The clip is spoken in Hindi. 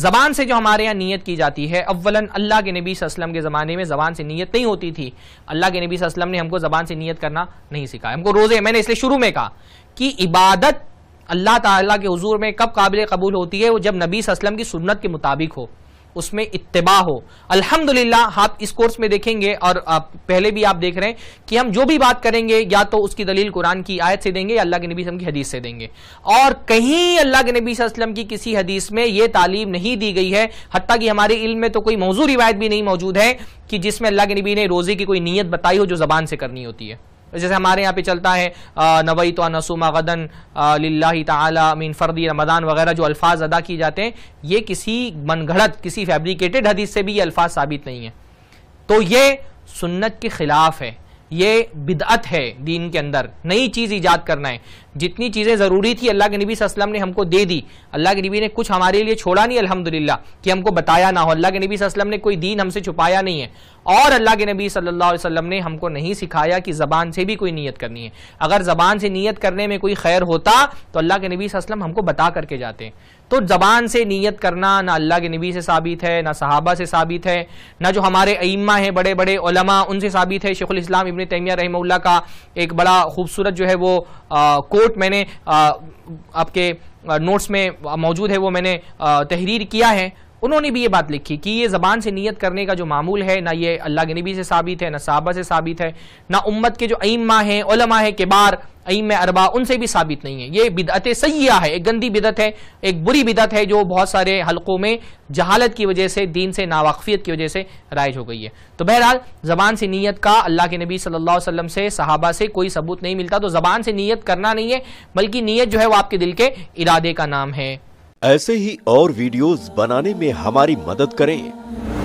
जबान से जो हमारे यहाँ नीयत की जाती है अव्वलन अल्लाह के नबी असलम के ज़माने में ज़बान से नीयत नहीं होती थी अल्लाह के नबी असलम ने हमको ज़बान से नीयत करना नहीं सिखाया हमको रोज़े मैंने इसलिए शुरू में कहा कि इबादत अल्लाह ताला के हजूर में कब काबिल कबूल होती है वो जब नबी असलम की सुन्नत के मुताबिक हो उसमें इतबा हो अल्हम्दुलिल्लाह आप इस कोर्स में देखेंगे और पहले भी आप देख रहे हैं कि हम जो भी बात करेंगे या तो उसकी दलील कुरान की आयत से देंगे या अल्लाह के नबी की हदीस से देंगे और कहीं अल्लाह के नबी वसलम की किसी हदीस में यह तालीम नहीं दी गई है हती कि हमारे इल्म में तो कोई मौजूद रिवायत भी नहीं मौजूद है कि जिसमें अल्लाह के नबी ने रोजे की कोई नीयत बताई हो जो जबान से करनी होती है जैसे हमारे यहाँ पे चलता है नवई तो नसूमा गदन लाही तमीन फ़र्दी रमदान वगैरह जो अल्फाज अदा किए जाते हैं ये किसी घड़त किसी फैब्रिकेटेड हदीस से भी ये अल्फाज साबित नहीं है तो ये सुन्नत के ख़िलाफ़ है ये बिदअत है दीन के अंदर नई चीज़ ईजाद करना है जितनी चीज़ें ज़रूरी थी अल्लाह के नबी वसल्लम ने हमको दे दी अल्लाह के नबी ने कुछ हमारे लिए छोड़ा नहीं अल्हम्दुलिल्लाह कि हमको बताया ना हो अल्लाह के नबी वसल्लम ने कोई दीन हमसे छुपाया नहीं है और अल्लाह के नबी सल्लल्लाहु अलैहि वसल्लम ने हमको नहीं सिखाया कि ज़बान से भी कोई नीयत करनी है अगर ज़बान से नीयत करने में कोई खैर होता तो अल्लाह के नबी वसल्लम हमको बता करके जाते हैं तो जबान से नीयत करना ना अल्लाह के नबी से साबित है ना सहाबा से साबित है ना जो हमारे अइमा हैं बड़े बड़े उलमा उनसे साबित है शेखुल इस्लाम इबन तैमिया रहमल्ला का एक बड़ा खूबसूरत जो है वो आ, कोट मैंने आ, आपके नोट्स में मौजूद है वो मैंने आ, तहरीर किया है उन्होंने भी ये बात लिखी कि ये ज़बान से नीयत करने का जो मामूल है ना ये अल्लाह के नबी से साबित है ना साहबा से साबित है ना उम्मत के जो अइमा हैं उलमा हैं किबार अम अरबा उनसे भी साबित नहीं है ये बिदत सयाह है एक गंदी बिदत है एक बुरी बिदत है जो बहुत सारे हलकों में जहालत की वजह से दीन से नावाकफियत की वजह से राइज हो गई है तो बहरहाल जबान से नीयत का अल्लाह के नबी सल्लल्लाहु अलैहि वसल्लम से सहाबा से कोई सबूत नहीं मिलता तो जबान से नीयत करना नहीं है बल्कि नीयत जो है वो आपके दिल के इरादे का नाम है ऐसे ही और वीडियोज बनाने में हमारी मदद करें